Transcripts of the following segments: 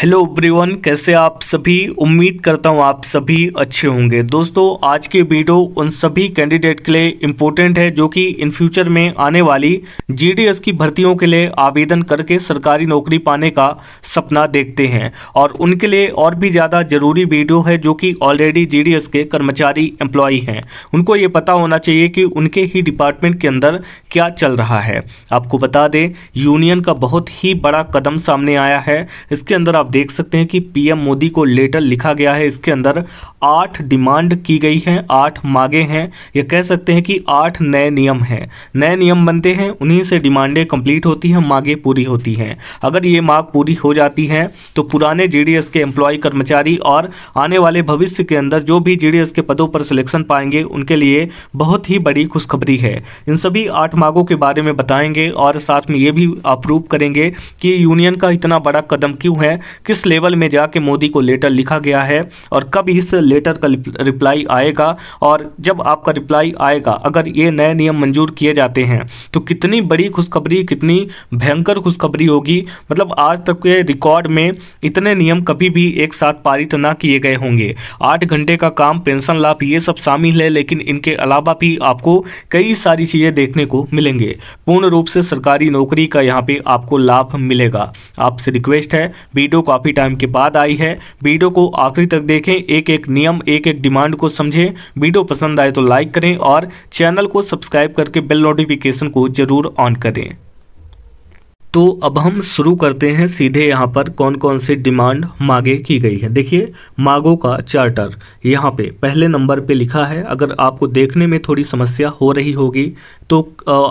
hello everyone कैसे आप सभी उम्मीद करता हूँ आप सभी अच्छे होंगे दोस्तों आज की वीडियो उन सभी कैंडिडेट के लिए इम्पोर्टेंट है जो कि इन फ्यूचर में आने वाली जीडीएस की भर्तियों के लिए आवेदन करके सरकारी नौकरी पाने का सपना देखते हैं और उनके लिए और भी ज़्यादा ज़रूरी वीडियो है जो कि ऑलरेडी जी के कर्मचारी एम्प्लॉय हैं उनको ये पता होना चाहिए कि उनके ही डिपार्टमेंट के अंदर क्या चल रहा है आपको बता दें यूनियन का बहुत ही बड़ा कदम सामने आया है इसके अंदर आप देख सकते हैं कि पीएम मोदी को लेटर लिखा गया है इसके अंदर आठ डिमांड की गई हैं आठ मांगे हैं या कह सकते हैं कि आठ नए नियम हैं नए नियम बनते हैं उन्हीं से डिमांडें कंप्लीट होती हैं मांगे पूरी होती हैं अगर ये मांग पूरी हो जाती हैं तो पुराने जेडीएस के एम्प्लॉय कर्मचारी और आने वाले भविष्य के अंदर जो भी जी के पदों पर सिलेक्शन पाएंगे उनके लिए बहुत ही बड़ी खुशखबरी है इन सभी आठ मांगों के बारे में बताएंगे और साथ में ये भी अप्रूव करेंगे कि यूनियन का इतना बड़ा कदम क्यों है किस लेवल में जाके मोदी को लेटर लिखा गया है और कब इस लेटर का रिप्लाई आएगा और जब आपका रिप्लाई आएगा अगर ये नए नियम मंजूर किए जाते हैं तो कितनी बड़ी खुशखबरी कितनी भयंकर खुशखबरी होगी मतलब आज तक के रिकॉर्ड में इतने नियम कभी भी एक साथ पारित ना किए गए होंगे आठ घंटे का काम पेंशन लाभ ये सब शामिल है लेकिन इनके अलावा भी आपको कई सारी चीज़ें देखने को मिलेंगे पूर्ण रूप से सरकारी नौकरी का यहाँ पे आपको लाभ मिलेगा आपसे रिक्वेस्ट है वीडियो काफ़ी टाइम के बाद आई है वीडियो को आखिरी तक देखें एक एक नियम एक एक डिमांड को समझें वीडियो पसंद आए तो लाइक करें और चैनल को सब्सक्राइब करके बेल नोटिफिकेशन को जरूर ऑन करें तो अब हम शुरू करते हैं सीधे यहाँ पर कौन कौन सी डिमांड मांगे की गई है देखिए मांगों का चार्टर यहाँ पे पहले नंबर पे लिखा है अगर आपको देखने में थोड़ी समस्या हो रही होगी तो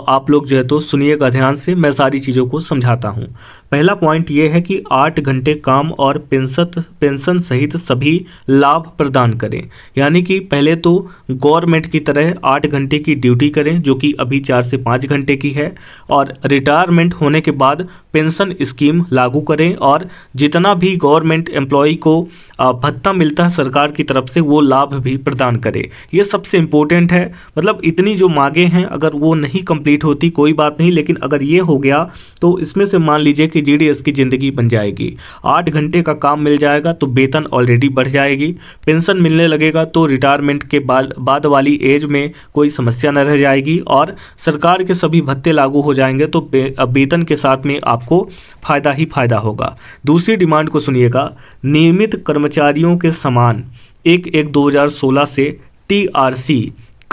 आप लोग जो है तो सुनिएगा ध्यान से मैं सारी चीज़ों को समझाता हूँ पहला पॉइंट ये है कि आठ घंटे काम और पेंसत पेंशन सहित सभी लाभ प्रदान करें यानी कि पहले तो गवर्नमेंट की तरह आठ घंटे की ड्यूटी करें जो कि अभी चार से पाँच घंटे की है और रिटायरमेंट होने के बाद बाद पेंशन स्कीम लागू करें और जितना भी गवर्नमेंट एम्प्लॉय को भत्ता मिलता है सरकार की तरफ से वो लाभ भी प्रदान करें ये सबसे इम्पोर्टेंट है मतलब इतनी जो मांगे हैं अगर वो नहीं कंप्लीट होती कोई बात नहीं लेकिन अगर ये हो गया तो इसमें से मान लीजिए कि जी की ज़िंदगी बन जाएगी आठ घंटे का काम मिल जाएगा तो वेतन ऑलरेडी बढ़ जाएगी पेंशन मिलने लगेगा तो रिटायरमेंट के बाद वाली एज में कोई समस्या न रह जाएगी और सरकार के सभी भत्ते लागू हो जाएंगे तो वेतन के साथ में आप आपको फ़ायदा ही फ़ायदा होगा दूसरी डिमांड को सुनिएगा नियमित कर्मचारियों के समान एक एक 2016 से टीआरसी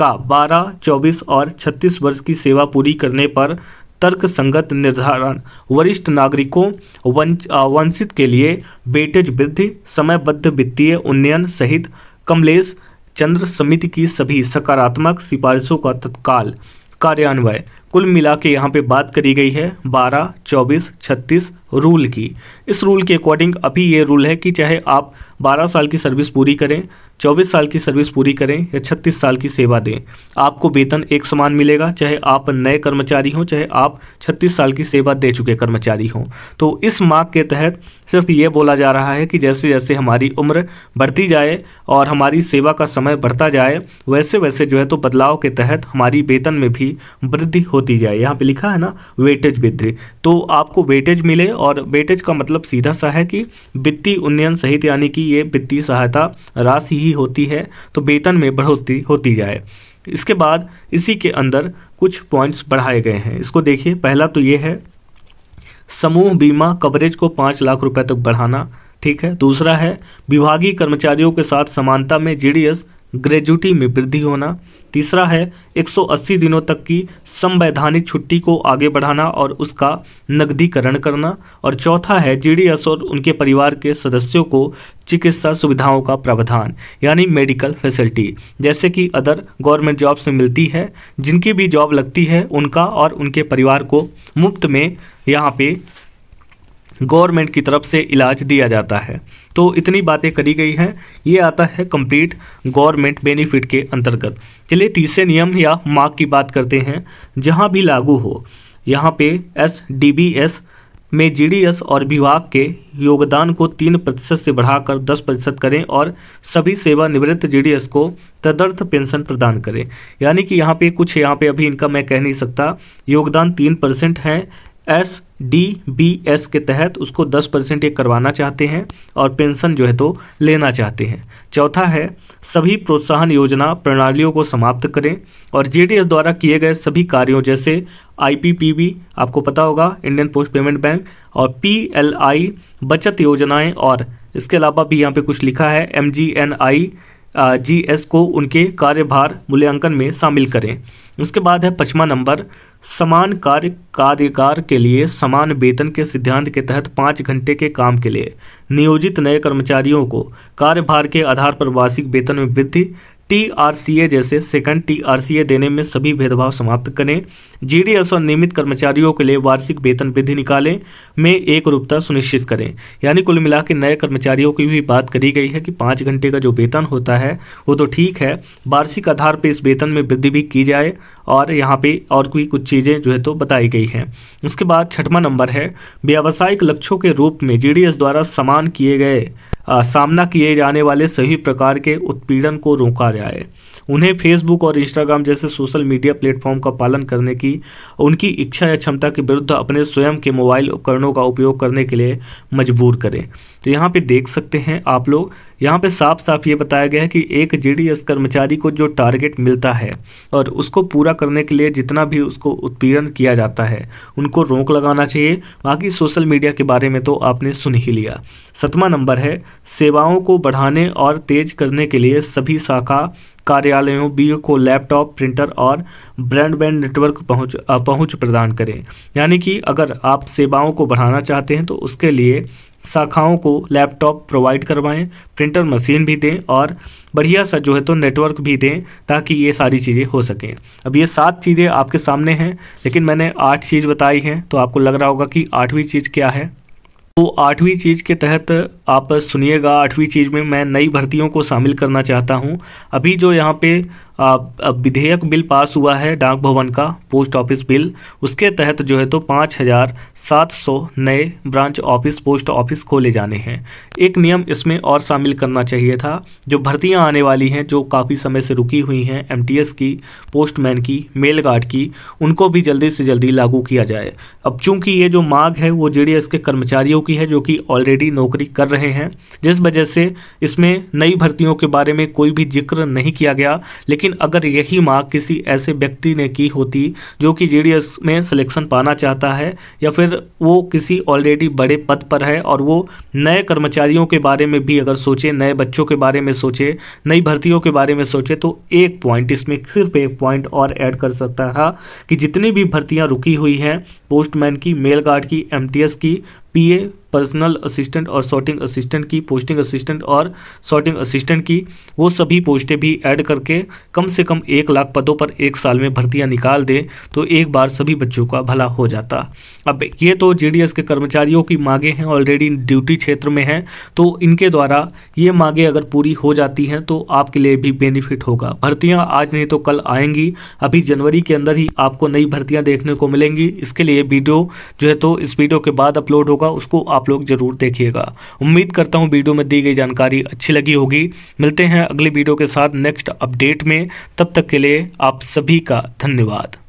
का 12, 24 और 36 वर्ष की सेवा पूरी करने पर तर्क संगत निर्धारण वरिष्ठ नागरिकों वंच वंचित के लिए बेटेज वृद्धि समयबद्ध वित्तीय उन्नयन सहित कमलेश चंद्र समिति की सभी सकारात्मक सिफारिशों का तत्काल कार्यान्वय कुल मिला के यहाँ पर बात करी गई है 12, 24, 36 रूल की इस रूल के अकॉर्डिंग अभी ये रूल है कि चाहे आप 12 साल की सर्विस पूरी करें 24 साल की सर्विस पूरी करें या 36 साल की सेवा दें आपको वेतन एक समान मिलेगा चाहे आप नए कर्मचारी हों चाहे आप 36 साल की सेवा दे चुके कर्मचारी हों तो इस मार्ग के तहत सिर्फ ये बोला जा रहा है कि जैसे जैसे हमारी उम्र बढ़ती जाए और हमारी सेवा का समय बढ़ता जाए वैसे वैसे जो है तो बदलाव के तहत हमारी वेतन में भी वृद्धि हो होती जाए यहाँ पे लिखा है ना वेटेज वृद्धि तो आपको वेटेज मिले और वेटेज का मतलब सीधा सा है कि वित्तीय उन्नयन सहित यानी कि ये वित्तीय सहायता राशि ही होती है तो वेतन में बढ़ोतरी होती जाए इसके बाद इसी के अंदर कुछ पॉइंट्स बढ़ाए गए हैं इसको देखिए पहला तो ये है समूह बीमा कवरेज को पाँच लाख रुपए तक बढ़ाना ठीक है दूसरा है विभागीय कर्मचारियों के साथ समानता में जीडीएस ग्रेजुटी में वृद्धि होना तीसरा है 180 दिनों तक की संवैधानिक छुट्टी को आगे बढ़ाना और उसका नकदीकरण करना और चौथा है जीडीएस और उनके परिवार के सदस्यों को चिकित्सा सुविधाओं का प्रावधान यानी मेडिकल फैसिलिटी जैसे कि अदर गवर्नमेंट जॉब से मिलती है जिनकी भी जॉब लगती है उनका और उनके परिवार को मुफ्त में यहाँ पे गवर्नमेंट की तरफ से इलाज दिया जाता है तो इतनी बातें करी गई हैं ये आता है कंप्लीट गवर्नमेंट बेनिफिट के अंतर्गत चलिए तीसरे नियम या मार्ग की बात करते हैं जहाँ भी लागू हो यहाँ पे एस डी बी एस में जी डी एस और विभाग के योगदान को तीन प्रतिशत से बढ़ाकर दस प्रतिशत करें और सभी सेवानिवृत्त एस को तदर्थ पेंशन प्रदान करें यानी कि यहाँ पे कुछ यहाँ पे अभी इनका मैं कह नहीं सकता योगदान तीन परसेंट है एस डी बी एस के तहत उसको 10 परसेंट ये करवाना चाहते हैं और पेंशन जो है तो लेना चाहते हैं चौथा है सभी प्रोत्साहन योजना प्रणालियों को समाप्त करें और जेडीएस द्वारा किए गए सभी कार्यों जैसे आईपीपीबी आपको पता होगा इंडियन पोस्ट पेमेंट बैंक और पीएलआई बचत योजनाएं और इसके अलावा भी यहाँ पे कुछ लिखा है एम जीएस को उनके कार्यभार मूल्यांकन में शामिल करें उसके बाद है पचमा नंबर समान कार्य कार्यकार के लिए समान वेतन के सिद्धांत के तहत पाँच घंटे के काम के लिए नियोजित नए कर्मचारियों को कार्यभार के आधार पर वार्षिक वेतन में वृद्धि टीआरसीए जैसे सेकंड टीआरसीए देने में सभी भेदभाव समाप्त करें जीडीएस और नियमित कर्मचारियों के लिए वार्षिक वेतन वृद्धि निकालें में एक रूपता सुनिश्चित करें यानी कुल मिला के नए कर्मचारियों की भी बात करी गई है कि पाँच घंटे का जो वेतन होता है वो तो ठीक है वार्षिक आधार पर इस वेतन में वृद्धि भी की जाए और यहाँ पर और भी कुछ चीज़ें जो है तो बताई गई हैं उसके बाद छठवा नंबर है व्यावसायिक लक्ष्यों के रूप में जी द्वारा समान किए गए सामना किए जाने वाले सभी प्रकार के उत्पीड़न को रोका जाए उन्हें फेसबुक और इंस्टाग्राम जैसे सोशल मीडिया प्लेटफॉर्म का पालन करने की उनकी इच्छा या क्षमता के विरुद्ध अपने स्वयं के मोबाइल उपकरणों का उपयोग करने के लिए मजबूर करें तो यहाँ पे देख सकते हैं आप लोग यहाँ पे साफ साफ ये बताया गया है कि एक जीडीएस कर्मचारी को जो टारगेट मिलता है और उसको पूरा करने के लिए जितना भी उसको उत्पीड़न किया जाता है उनको रोक लगाना चाहिए बाकी सोशल मीडिया के बारे में तो आपने सुन ही लिया सतवा नंबर है सेवाओं को बढ़ाने और तेज करने के लिए सभी शाखा कार्यालयों बी को लैपटॉप प्रिंटर और ब्रॉडबैंड नेटवर्क पहुंच पहुंच प्रदान करें यानी कि अगर आप सेवाओं को बढ़ाना चाहते हैं तो उसके लिए शाखाओं को लैपटॉप प्रोवाइड करवाएं प्रिंटर मशीन भी दें और बढ़िया सा जो है तो नेटवर्क भी दें ताकि ये सारी चीज़ें हो सकें अब ये सात चीज़ें आपके सामने हैं लेकिन मैंने आठ चीज़ बताई हैं तो आपको लग रहा होगा कि आठवीं चीज़ क्या है तो आठवीं चीज़ के तहत आप सुनिएगा आठवीं चीज़ में मैं नई भर्तियों को शामिल करना चाहता हूँ अभी जो यहाँ पे विधेयक बिल पास हुआ है डाक भवन का पोस्ट ऑफिस बिल उसके तहत जो है तो पाँच हज़ार सात सौ नए ब्रांच ऑफिस पोस्ट ऑफिस खोले जाने हैं एक नियम इसमें और शामिल करना चाहिए था जो भर्तियां आने वाली हैं जो काफ़ी समय से रुकी हुई हैं एमटीएस की पोस्टमैन की मेल गार्ड की उनको भी जल्दी से जल्दी लागू किया जाए अब चूंकि ये जो मांग है वो जे के कर्मचारियों की है जो कि ऑलरेडी नौकरी कर रहे हैं जिस वजह से इसमें नई भर्तियों के बारे में कोई भी जिक्र नहीं किया गया लेकिन लेकिन अगर यही मांग किसी ऐसे व्यक्ति ने की होती जो कि जीडीएस में सिलेक्शन पाना चाहता है या फिर वो किसी ऑलरेडी बड़े पद पर है और वो नए कर्मचारियों के बारे में भी अगर सोचे नए बच्चों के बारे में सोचे नई भर्तियों के बारे में सोचे तो एक पॉइंट इसमें सिर्फ एक पॉइंट और ऐड कर सकता था कि जितनी भी भर्तियाँ रुकी हुई हैं पोस्टमैन की मेल गार्ड की एम की पी पर्सनल असिस्टेंट और सॉर्टिंग असिस्टेंट की पोस्टिंग असिस्टेंट और सॉर्टिंग असिस्टेंट की वो सभी पोस्टें भी ऐड करके कम से कम एक लाख पदों पर एक साल में भर्तियां निकाल दें तो एक बार सभी बच्चों का भला हो जाता अब ये तो जेडीएस के कर्मचारियों की मांगे हैं ऑलरेडी ड्यूटी क्षेत्र में हैं तो इनके द्वारा ये मांगे अगर पूरी हो जाती हैं तो आपके लिए भी बेनिफिट होगा भर्तियाँ आज नहीं तो कल आएंगी अभी जनवरी के अंदर ही आपको नई भर्तियाँ देखने को मिलेंगी इसके लिए वीडियो जो है तो इस वीडियो के बाद अपलोड होगा उसको आप लोग ज़रूर देखिएगा उम्मीद करता हूँ वीडियो में दी गई जानकारी अच्छी लगी होगी मिलते हैं अगली वीडियो के साथ नेक्स्ट अपडेट में तब तक के लिए आप सभी का धन्यवाद